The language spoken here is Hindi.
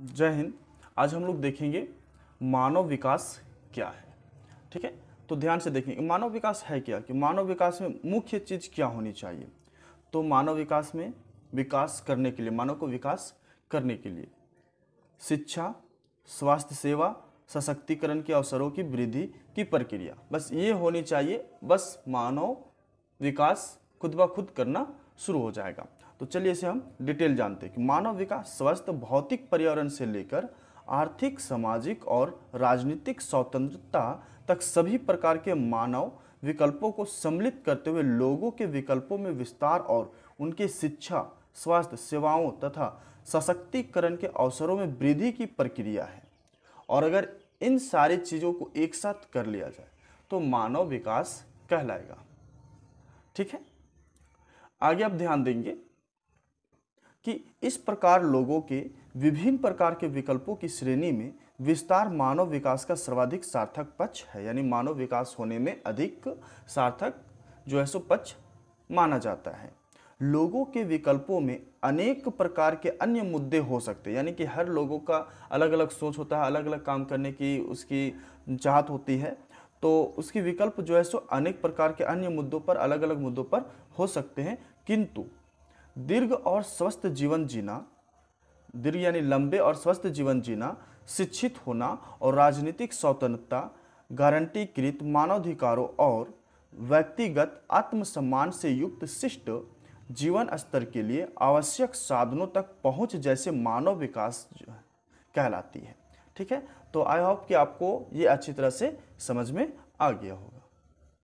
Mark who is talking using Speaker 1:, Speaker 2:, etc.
Speaker 1: जय हिंद आज हम लोग देखेंगे मानव विकास क्या है ठीक है तो ध्यान से देखेंगे मानव विकास है क्या कि मानव विकास में मुख्य चीज़ क्या होनी चाहिए तो मानव विकास में विकास करने के लिए मानव को विकास करने के लिए शिक्षा स्वास्थ्य सेवा सशक्तिकरण के अवसरों की वृद्धि की प्रक्रिया बस ये होनी चाहिए बस मानव विकास खुद ब खुद करना शुरू हो जाएगा तो चलिए इसे हम डिटेल जानते हैं कि मानव विकास स्वस्थ भौतिक पर्यावरण से लेकर आर्थिक सामाजिक और राजनीतिक स्वतंत्रता तक सभी प्रकार के मानव विकल्पों को सम्मिलित करते हुए लोगों के विकल्पों में विस्तार और उनकी शिक्षा स्वास्थ्य सेवाओं तथा सशक्तिकरण के अवसरों में वृद्धि की प्रक्रिया है और अगर इन सारी चीज़ों को एक साथ कर लिया जाए तो मानव विकास कहलाएगा ठीक है आगे आप ध्यान देंगे कि इस प्रकार लोगों के विभिन्न प्रकार के विकल्पों की श्रेणी में विस्तार मानव विकास का सर्वाधिक सार्थक पक्ष है यानी मानव विकास होने में अधिक सार्थक जो है सो पक्ष माना जाता है लोगों के विकल्पों में अनेक प्रकार के अन्य मुद्दे हो सकते हैं यानी कि हर लोगों का अलग अलग सोच होता है अलग अलग काम करने की उसकी चाहत होती है तो उसके विकल्प जो है सो अनेक प्रकार के अन्य मुद्दों पर अलग अलग मुद्दों पर हो सकते हैं किंतु दीर्घ और स्वस्थ जीवन जीना दीर्घ यानी लंबे और स्वस्थ जीवन जीना शिक्षित होना और राजनीतिक स्वतंत्रता गारंटीकृत मानवाधिकारों और व्यक्तिगत आत्मसम्मान से युक्त शिष्ट जीवन स्तर के लिए आवश्यक साधनों तक पहुंच जैसे मानव विकास कहलाती है ठीक है तो आई होप कि आपको ये अच्छी तरह से समझ में आ गया होगा